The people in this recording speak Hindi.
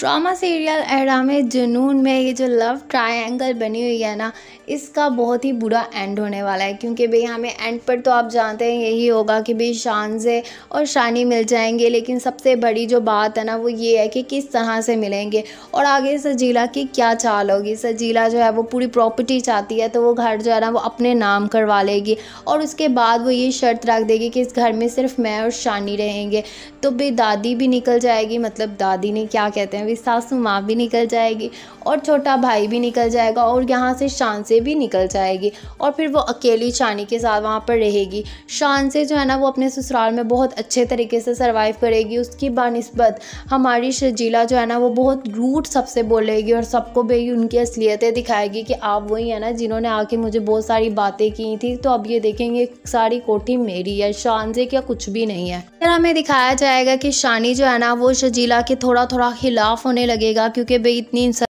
ड्रामा सीरियल एराम जुनून में ये जो लव ट्रायंगल बनी हुई है ना इसका बहुत ही बुरा एंड होने वाला है क्योंकि भाई हमें एंड पर तो आप जानते हैं यही होगा कि भाई शान से और शानी मिल जाएंगे लेकिन सबसे बड़ी जो बात है ना वो ये है कि किस तरह से मिलेंगे और आगे सजीला की क्या चाल होगी सजीला जो है वो पूरी प्रॉपर्टी चाहती है तो वो घर जो है ना वो अपने नाम करवा लेगी और उसके बाद वो ये शर्त रख देगी कि इस घर में सिर्फ मैं और शानी रहेंगे तो भाई दादी भी निकल जाएगी मतलब दादी ने क्या कहते हैं हैं मेरी सासू तो माँ भी निकल जाएगी और छोटा भाई भी निकल जाएगा और यहाँ से शान से भी निकल जाएगी और फिर वो अकेली शानी के साथ वहाँ पर रहेगी शान से जो है ना वो अपने ससुराल में बहुत अच्छे तरीके से सर्वाइव करेगी उसकी बनस्बत हमारी शजीला जो है ना वो बहुत रूट सबसे बोलेगी और सबको भी उनकी असलियतें दिखाएगी कि आप वही है ना जिन्होंने आके मुझे बहुत सारी बातें की थी तो अब ये देखेंगे सारी कोठी मेरी है शान से क्या कुछ भी नहीं है फिर हमें दिखाया जाएगा कि शानी जो है ना वो शजीला के थोड़ा थोड़ा खिला खिलाफ होने लगेगा क्योंकि भाई इतनी